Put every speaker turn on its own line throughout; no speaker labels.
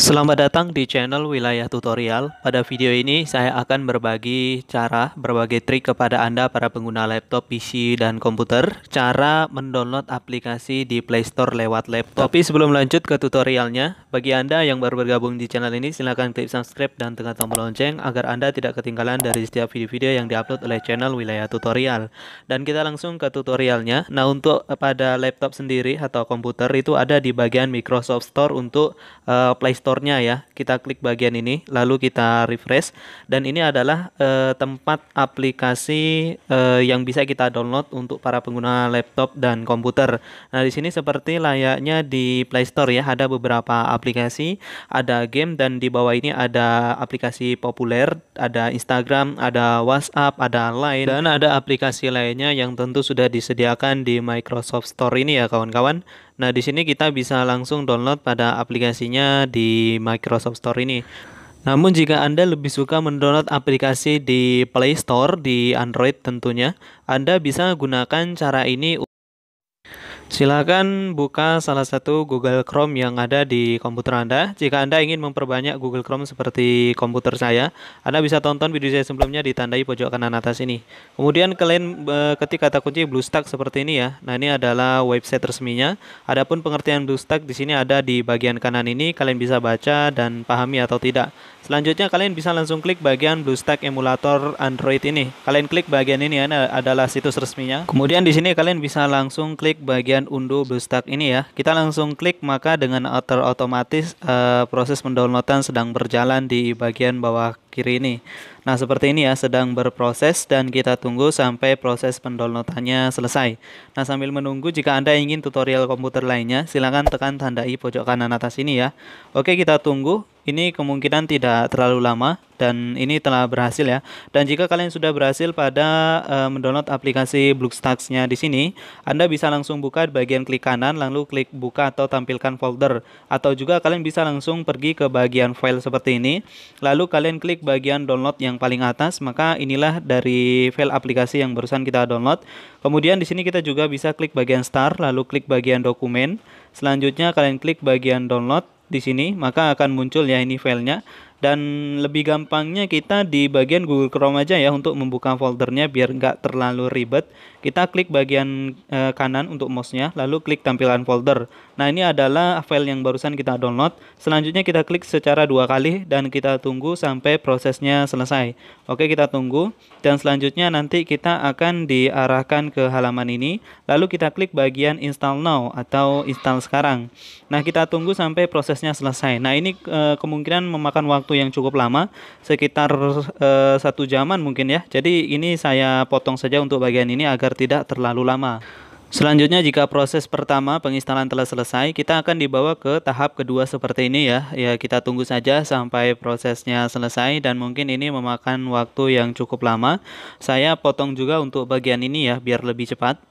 Selamat datang di channel Wilayah Tutorial. Pada video ini saya akan berbagi cara, berbagi trik kepada Anda para pengguna laptop, PC, dan komputer. Cara mendownload aplikasi di Play Store lewat laptop. Tapi sebelum lanjut ke tutorialnya, bagi Anda yang baru bergabung di channel ini silahkan klik subscribe dan tekan tombol lonceng agar Anda tidak ketinggalan dari setiap video-video yang diupload oleh channel Wilayah Tutorial. Dan kita langsung ke tutorialnya. Nah untuk eh, pada laptop sendiri atau komputer itu ada di bagian Microsoft Store untuk uh, Play Store store-nya ya. Kita klik bagian ini, lalu kita refresh. Dan ini adalah eh, tempat aplikasi eh, yang bisa kita download untuk para pengguna laptop dan komputer. Nah, di sini seperti layaknya di Play Store ya, ada beberapa aplikasi, ada game dan di bawah ini ada aplikasi populer, ada Instagram, ada WhatsApp, ada Line dan ada aplikasi lainnya yang tentu sudah disediakan di Microsoft Store ini ya kawan-kawan. Nah, di sini kita bisa langsung download pada aplikasinya di Microsoft Store ini. Namun jika Anda lebih suka mendownload aplikasi di Play Store di Android tentunya, Anda bisa gunakan cara ini Silakan buka salah satu Google Chrome yang ada di komputer Anda. Jika Anda ingin memperbanyak Google Chrome seperti komputer saya, Anda bisa tonton video saya sebelumnya ditandai pojok kanan atas ini. Kemudian kalian e, ketik kata kunci BlueStack seperti ini ya. Nah, ini adalah website resminya. Adapun pengertian BlueStack di sini ada di bagian kanan ini, kalian bisa baca dan pahami atau tidak. Selanjutnya kalian bisa langsung klik bagian BlueStack emulator Android ini. Kalian klik bagian ini ya, adalah situs resminya. Kemudian di sini kalian bisa langsung klik bagian unduh BlueStack ini ya. Kita langsung klik maka dengan otomatis uh, proses pendownloadan sedang berjalan di bagian bawah kiri ini. Nah, seperti ini ya, sedang berproses dan kita tunggu sampai proses pendownloadannya selesai. Nah, sambil menunggu, jika Anda ingin tutorial komputer lainnya, silakan tekan tanda i pojok kanan atas ini ya. Oke, kita tunggu. Ini kemungkinan tidak terlalu lama dan ini telah berhasil ya. Dan jika kalian sudah berhasil pada e, mendownload aplikasi Bluestacks-nya di sini, Anda bisa langsung buka di bagian klik kanan lalu klik buka atau tampilkan folder atau juga kalian bisa langsung pergi ke bagian file seperti ini lalu kalian klik bagian download yang yang paling atas, maka inilah dari file aplikasi yang barusan kita download. Kemudian di sini kita juga bisa klik bagian start, lalu klik bagian dokumen. Selanjutnya kalian klik bagian download di sini, maka akan muncul ya ini filenya dan lebih gampangnya kita di bagian Google Chrome aja ya untuk membuka foldernya biar nggak terlalu ribet kita klik bagian e, kanan untuk mouse-nya lalu klik tampilan folder nah ini adalah file yang barusan kita download selanjutnya kita klik secara dua kali dan kita tunggu sampai prosesnya selesai oke kita tunggu dan selanjutnya nanti kita akan diarahkan ke halaman ini lalu kita klik bagian install now atau install sekarang nah kita tunggu sampai prosesnya selesai nah ini e, kemungkinan memakan waktu waktu yang cukup lama, sekitar eh, satu jaman mungkin ya. Jadi ini saya potong saja untuk bagian ini agar tidak terlalu lama. Selanjutnya jika proses pertama penginstalan telah selesai, kita akan dibawa ke tahap kedua seperti ini ya. Ya kita tunggu saja sampai prosesnya selesai dan mungkin ini memakan waktu yang cukup lama. Saya potong juga untuk bagian ini ya biar lebih cepat.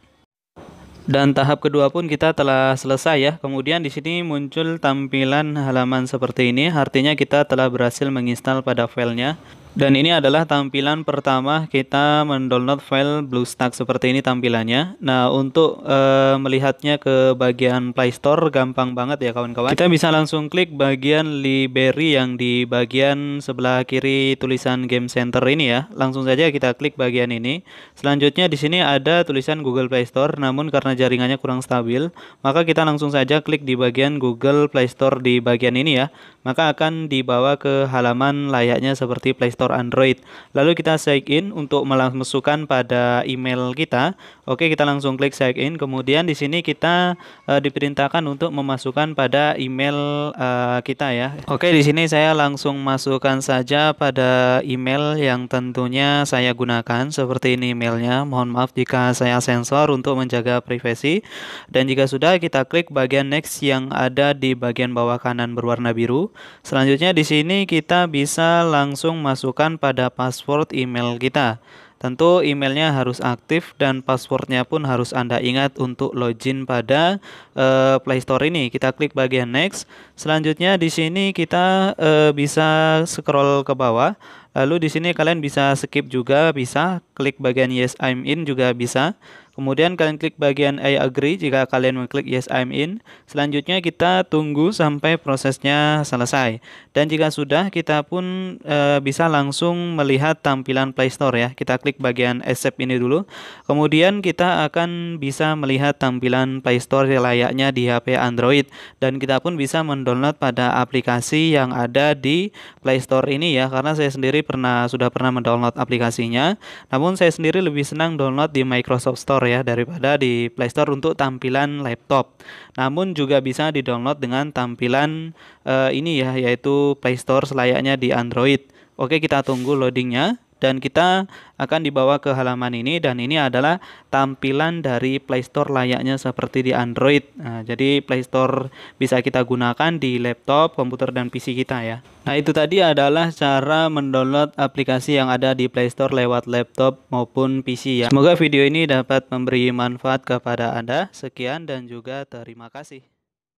Dan tahap kedua pun kita telah selesai ya. Kemudian di sini muncul tampilan halaman seperti ini, artinya kita telah berhasil menginstal pada filenya. Dan ini adalah tampilan pertama kita mendownload file BlueStack seperti ini tampilannya. Nah, untuk e, melihatnya ke bagian Play Store gampang banget ya kawan-kawan. Kita bisa langsung klik bagian Library yang di bagian sebelah kiri tulisan Game Center ini ya. Langsung saja kita klik bagian ini. Selanjutnya di sini ada tulisan Google Play Store, namun karena jaringannya kurang stabil, maka kita langsung saja klik di bagian Google Play Store di bagian ini ya. Maka akan dibawa ke halaman layaknya seperti Play Store store Android. Lalu kita sign in untuk memasukkan pada email kita. Oke, kita langsung klik sign in. Kemudian di sini kita e, diperintahkan untuk memasukkan pada email e, kita ya. Oke, di sini saya langsung masukkan saja pada email yang tentunya saya gunakan seperti ini emailnya. Mohon maaf jika saya sensor untuk menjaga privasi. Dan jika sudah kita klik bagian next yang ada di bagian bawah kanan berwarna biru. Selanjutnya di sini kita bisa langsung masuk dimasukkan pada password email kita. Tentu emailnya harus aktif dan passwordnya pun harus Anda ingat untuk login pada uh, Play Store ini. Kita klik bagian next. Selanjutnya di sini kita uh, bisa scroll ke bawah. Lalu di sini kalian bisa skip juga bisa, klik bagian yes I'm in juga bisa. Kemudian kalian klik bagian I agree jika kalian mengklik yes I'm in. Selanjutnya kita tunggu sampai prosesnya selesai. Dan jika sudah kita pun e, bisa langsung melihat tampilan Play Store ya. Kita klik bagian accept ini dulu. Kemudian kita akan bisa melihat tampilan Play Store layaknya di HP Android dan kita pun bisa mendownload pada aplikasi yang ada di Play Store ini ya karena saya sendiri pernah sudah pernah mendownload aplikasinya. Namun saya sendiri lebih senang download di Microsoft Store ya daripada di Play Store untuk tampilan laptop. Namun juga bisa di-download dengan tampilan uh, ini ya yaitu Play Store selayaknya di Android. Oke, kita tunggu loadingnya dan kita akan dibawa ke halaman ini dan ini adalah tampilan dari Play Store layaknya seperti di Android. Nah, jadi Play Store bisa kita gunakan di laptop, komputer dan PC kita ya. Nah, itu tadi adalah cara mendownload aplikasi yang ada di Play Store lewat laptop maupun PC ya. Semoga video ini dapat memberi manfaat kepada Anda. Sekian dan juga terima kasih.